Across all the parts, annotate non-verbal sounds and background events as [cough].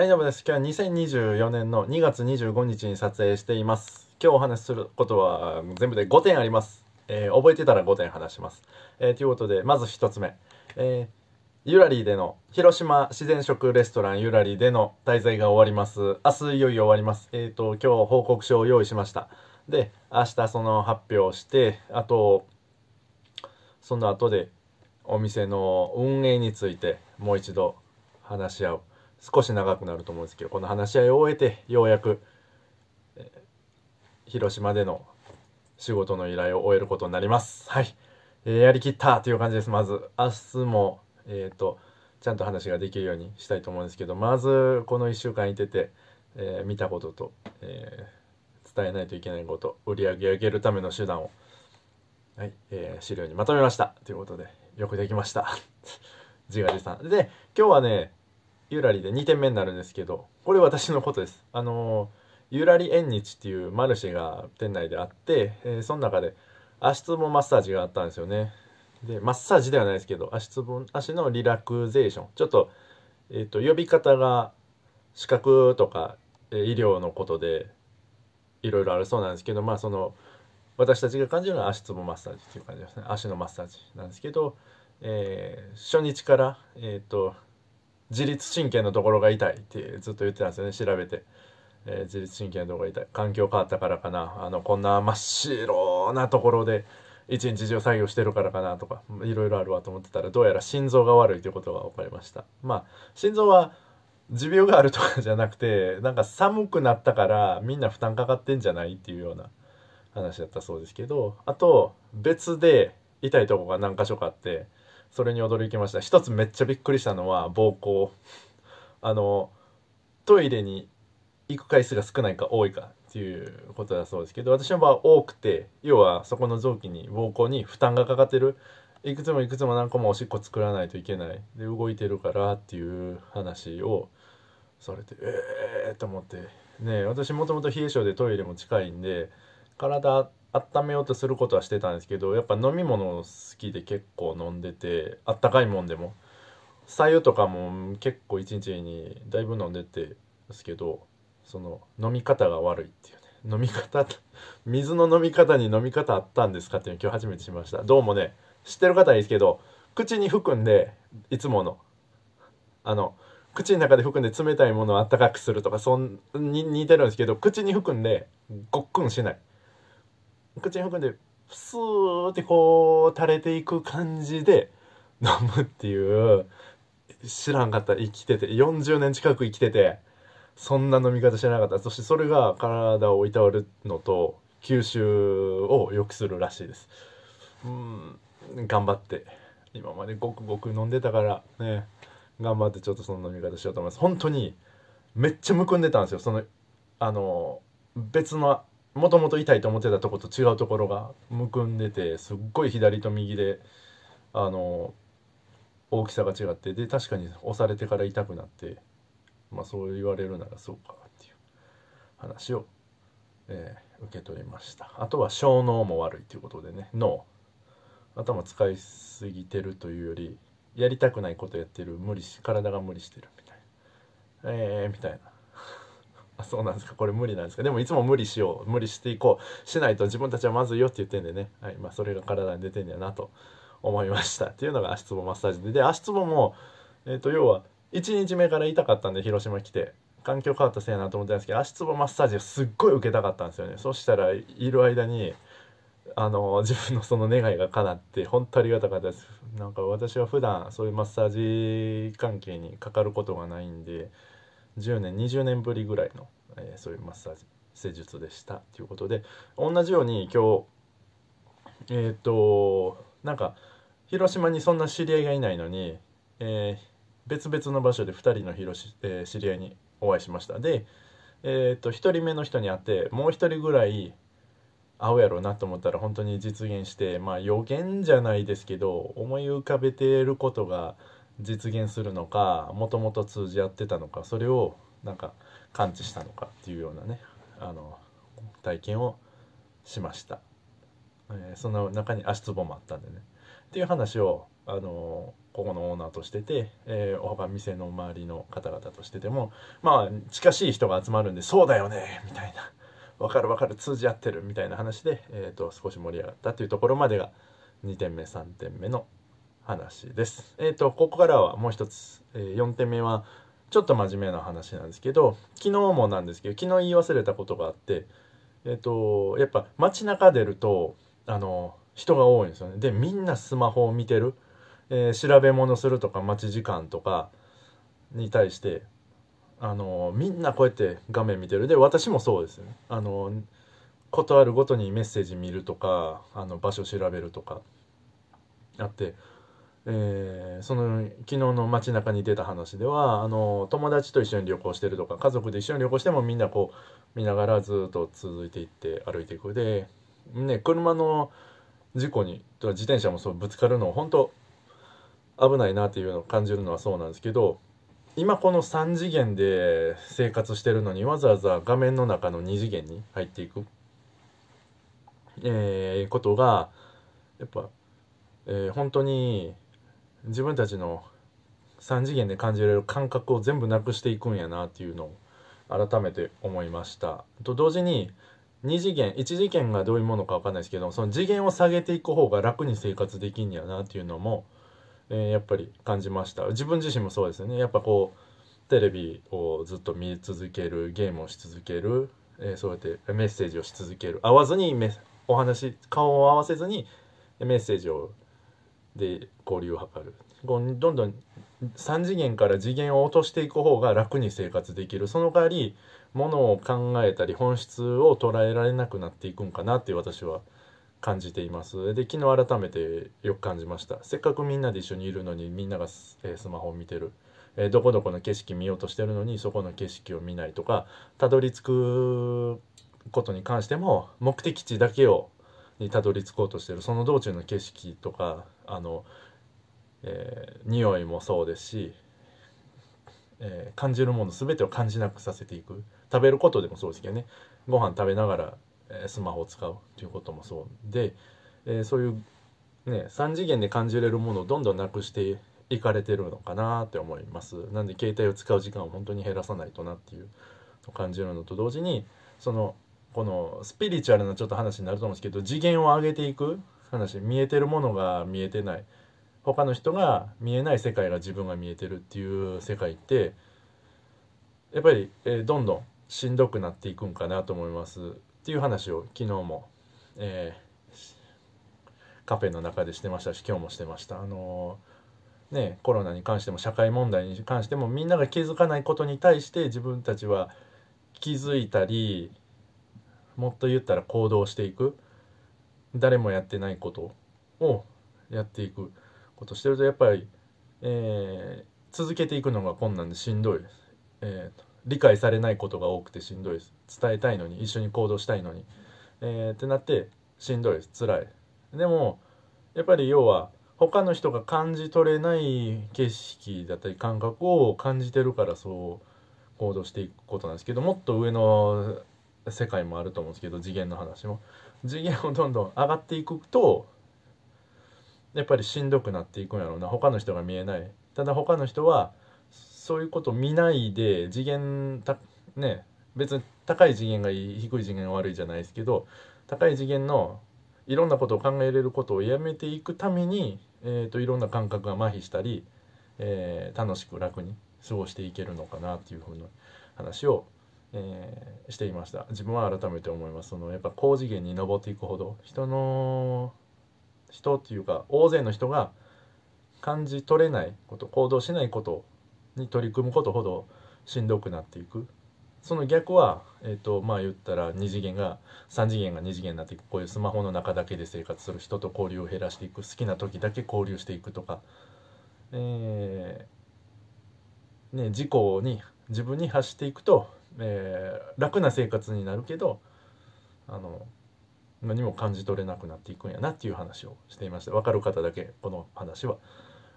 はい、どうもです。今日は2024年の2月25日に撮影しています。今日お話しすることは全部で5点あります。えー、覚えてたら5点話します。えー、ということで、まず1つ目。えー、ゆらりでの、広島自然食レストランゆらりでの滞在が終わります。明日いよいよ終わります。えっ、と、今日報告書を用意しました。で、明日その発表して、あと、その後でお店の運営についてもう一度話し合う。少し長くなると思うんですけどこの話し合いを終えてようやく、えー、広島での仕事の依頼を終えることになりますはい、えー、やりきったという感じですまず明日もえっ、ー、とちゃんと話ができるようにしたいと思うんですけどまずこの1週間いてて、えー、見たことと、え伝えないといけないこと売り上げ上げるための手段をはい、え資料にまとめましたということでよくできました [laughs] 自画自賛で今日はねゆらりで2点目になるんですけどこれ私のことですあのゆらり縁日っていうマルシェが店内であって、えー、その中で足つぼマッサージがあったんですよねでマッサージではないですけど足つぼ足のリラクゼーションちょっと,、えーと、呼び方が資格とか、えー、医療のことでいろいろあるそうなんですけどまあその私たちが感じるのは足つぼマッサージっていう感じですね足のマッサージなんですけど、えー、初日から、えーと自律神経のところが痛いってずっと言ってたんですよね調べて、えー、自律神経のところが痛い環境変わったからかなあのこんな真っ白なところで一日中作業してるからかなとかいろいろあるわと思ってたらどうやら心臓が悪いということが分かりましたまあ心臓は持病があるとかじゃなくてなんか寒くなったからみんな負担かかってんじゃないっていうような話だったそうですけどあと別で痛いとこが何箇所かあってそれに驚きました一つめっちゃびっくりしたのは膀胱あのトイレに行く回数が少ないか多いかっていうことだそうですけど私の場合多くて要はそこの臓器に膀胱に負担がかかってるいくつもいくつも何個もおしっこ作らないといけないで動いてるからっていう話をされてええー、と思ってね私もともと冷え性でトイレも近いんで体温めようとすることはしてたんですけどやっぱ飲み物好きで結構飲んでてあったかいもんでも白湯とかも結構一日にだいぶ飲んでてですけどその飲み方が悪いっていうね飲み方 [laughs] 水の飲み方に飲み方あったんですかっていうの今日初めてしましたどうもね知ってる方はいいですけど口に含んでいつものあの口の中で含んで冷たいものをあったかくするとかそんに似てるんですけど口に含んでごっくんしない口に含んでスーってこう垂れていく感じで飲むっていう知らんかった生きてて40年近く生きててそんな飲み方知らなかったそしてそれが体をいたわるのと吸収を良くするらしいですうん頑張って今までごくごく飲んでたからね頑張ってちょっとその飲み方しようと思います本当にめっちゃむくんでたんですよそのあの別のもともと痛いと思ってたとこと違うところがむくんでてすっごい左と右であの大きさが違ってで確かに押されてから痛くなってまあそう言われるならそうかっていう話を、えー、受け取りましたあとは小脳も悪いということでね脳頭使いすぎてるというよりやりたくないことやってる無理し体が無理してるみたいなええー、みたいなあそうなんですかこれ無理なんですかでもいつも無理しよう無理していこうしないと自分たちはまずいよって言ってんでね、はいまあ、それが体に出てんだなと思いましたっていうのが足つぼマッサージでで足つぼも、えーと、要は1日目から痛かったんで広島来て環境変わったせいやなと思ったんですけど足つぼマッサージすっごい受けたかったんですよねそしたらいる間にあの自分のその願いが叶って本当ありがたかったですなんか私は普段そういうマッサージ関係にかかることがないんで10年20年ぶりぐらいのえー、そういうマッサージ施術でしたということで同じように今日えっ、となんか広島にそんな知り合いがいないのに、えー、別々の場所で2人の広し、え知り合いにお会いしましたで、えっと1人目の人に会ってもう1人ぐらい会うやろうなと思ったら本当に実現してまあ予言じゃないですけど思い浮かべていることが実現するのかもともと通じ合ってたのかそれをなんか感知したのかっていうようなねあの体験をしました、えー、その中に足つぼもあったんでねっていう話をあのここのオーナーとしてて、えー、他店の周りの方々としててもまあ近しい人が集まるんで「そうだよね」みたいな「分かる分かる通じ合ってる」みたいな話で、えーと、少し盛り上がったっていうところまでが2点目3点目の話です。えっ、ー、とここからはもう1つ、えー、4点目はちょっと真面目な話なんですけど昨日もなんですけど昨日言い忘れたことがあってえっとやっぱ街中出るとあの人が多いんですよねでみんなスマホを見てる、えー、調べ物するとか待ち時間とかに対してあのみんなこうやって画面見てるで私もそうですねあのことあるごとにメッセージ見るとかあの場所調べるとかあってえー、その昨日の街中に出た話ではあの友達と一緒に旅行してるとか家族で一緒に旅行してもみんなこう見ながらずっと続いていって歩いていくで、ね、車の事故に自転車もそうぶつかるのを本当危ないなっていうのを感じるのはそうなんですけど今この3次元で生活してるのにわざわざ画面の中の2次元に入っていく、えー、ことがやっぱ、えー、本当に自分たちの3次元で感じられる感覚を全部なくしていくんやなっていうのを改めて思いましたと同時に2次元1次元がどういうものか分かんないですけどその次元を下げていく方が楽に生活できんやなっていうのも、えー、やっぱり感じました自分自身もそうですねやっぱこうテレビをずっと見続けるゲームをし続ける、えー、そうやってメッセージをし続ける会わずにお話顔を合わせずにメッセージをで交流を図るこうどんどん3次元から次元を落としていく方が楽に生活できるその代わりものを考えたり本質を捉えられなくなっていくんかなって私は感じていますで昨日改めてよく感じましたせっかくみんなで一緒にいるのにみんながス,、えスマホを見てる、えー、どこどこの景色見ようとしてるのにそこの景色を見ないとかたどり着くことに関しても目的地だけをにたどり着こうとしてるその道中の景色とかあの、えー、匂いもそうですし、えー、感じるもの全てを感じなくさせていく食べることでもそうですけどねご飯食べながら、えー、スマホを使うということもそうで、えー、そういう、ね、3次元で感じれるものをどんどんなくしていかれてるのかなって思いますなんで携帯を使う時間を本当に減らさないとなっていうのを感じるのと同時にそのこのスピリチュアルなちょっと話になると思うんですけど次元を上げていく話見えてるものが見えてない他の人が見えない世界が自分が見えてるっていう世界ってやっぱり、えー、どんどんしんどくなっていくんかなと思いますっていう話を昨日も、えー、カフェの中でしてましたし今日もしてました。あのー、ね、コロナに関しても社会問題に関してもみんなが気づかないことに対して自分たちは気づいたりもっと言ったら行動していく誰もやってないことをやっていくことしてるとやっぱり、えー、続けていくのが困難でしんどいです、えー、理解されないことが多くてしんどいです伝えたいのに一緒に行動したいのに、えー、ってなってしんどいです辛いでもやっぱり要は他の人が感じ取れない景色だったり感覚を感じてるからそう行動していくことなんですけどもっと上の世界もあると思うんですけど次元の話も次元をどんどん上がっていくとやっぱりしんどくなっていくんやろうな他の人が見えないただ他の人はそういうこと見ないで次元たね別に高い次元がいい低い次元が悪いじゃないですけど高い次元のいろんなことを考えれることをやめていくために、えーと、いろんな感覚が麻痺したり、えー、楽しく楽に過ごしていけるのかなっていうふうな話をえー、していました自分は改めて思いますそのやっぱ高次元に登っていくほど人の人っていうか大勢の人が感じ取れないこと行動しないことに取り組むことほどしんどくなっていくその逆は、えーとまあ、言ったら2次元が3次元が2次元になっていくこういうスマホの中だけで生活する人と交流を減らしていく好きな時だけ交流していくとか、えーね、自己に自分に発していくとえー、楽な生活になるけどあの何も感じ取れなくなっていくんやなっていう話をしていまして分かる方だけこの話は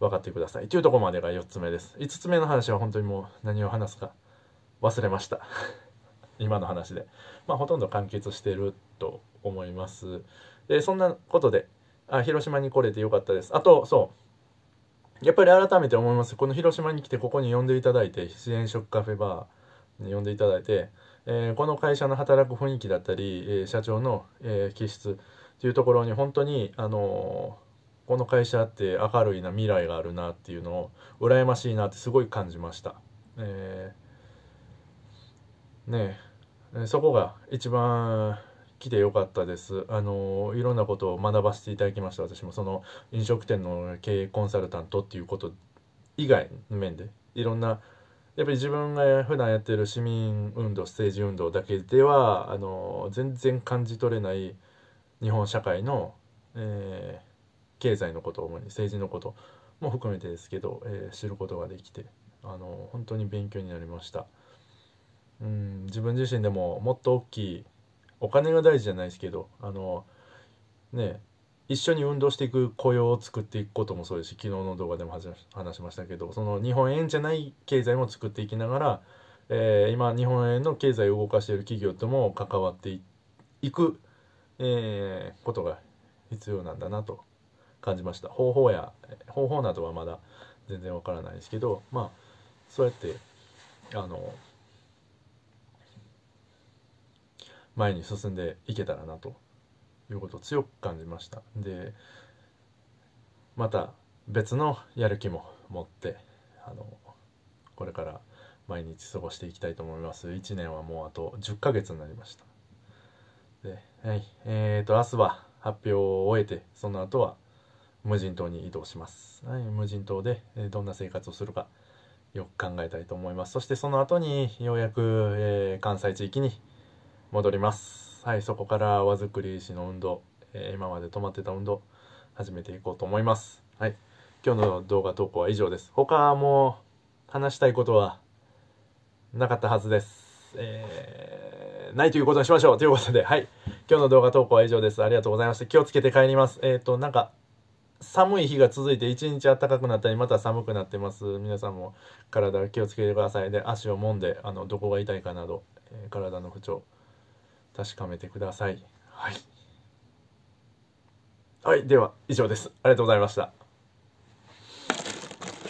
分かってくださいというとこまでが4つ目です5つ目の話は本当にもう何を話すか忘れました [laughs] 今の話でまあほとんど完結してると思いますでそんなことであ広島に来れてよかったですあとそうやっぱり改めて思いますこの広島に来てここに呼んでいただいて支援食カフェバー呼んでいただいて、えー、この会社の働く雰囲気だったり、えー、社長の、えー、気質というところに本当に、あのー、この会社って明るいな未来があるなっていうのを羨ましいなってすごい感じました。えー、ねそこが一番来てよかったです。あのいろんなことを学ばせていただきました。私もその飲食店の経営コンサルタントっていうこと以外の面でいろんなやっぱり自分が普段やってる市民運動政治運動だけではあの全然感じ取れない日本社会の、えー、経済のこと主に政治のことも含めてですけど、えー、知ることができてあの本当に勉強になりましたうん自分自身でももっと大きいお金が大事じゃないですけどあのね一緒に運動していく雇用を作っていくこともそうですし昨日の動画でも話しましたけどその日本円じゃない経済も作っていきながら、えー、今日本円の経済を動かしている企業とも関わっていく、えー、ことが必要なんだなと感じました方法や方法などはまだ全然わからないですけどまあそうやってあの前に進んでいけたらなということを強く感じましたでまた別のやる気も持ってあのこれから毎日過ごしていきたいと思います1年はもうあと10ヶ月になりましたで、はいえーと、と明日は発表を終えてその後は無人島に移動します、はい、無人島でどんな生活をするかよく考えたいと思いますそしてその後にようやく、えー、関西地域に戻りますはい、そこから和作り石の運動、えー、今まで止まってた運動、始めていこうと思います。はい。今日の動画投稿は以上です。他も話したいことはなかったはずです。えー、ないということにしましょうということで、はい。今日の動画投稿は以上です。ありがとうございました。気をつけて帰ります。えっ、ー、と、なんか、寒い日が続いて一日暖かくなったりまた寒くなってます皆さんも体気をつけてくださいで足を揉んであのどこが痛いかなど、えー、体の不調確かめてくださいはい、はい、では以上ですありがとうございました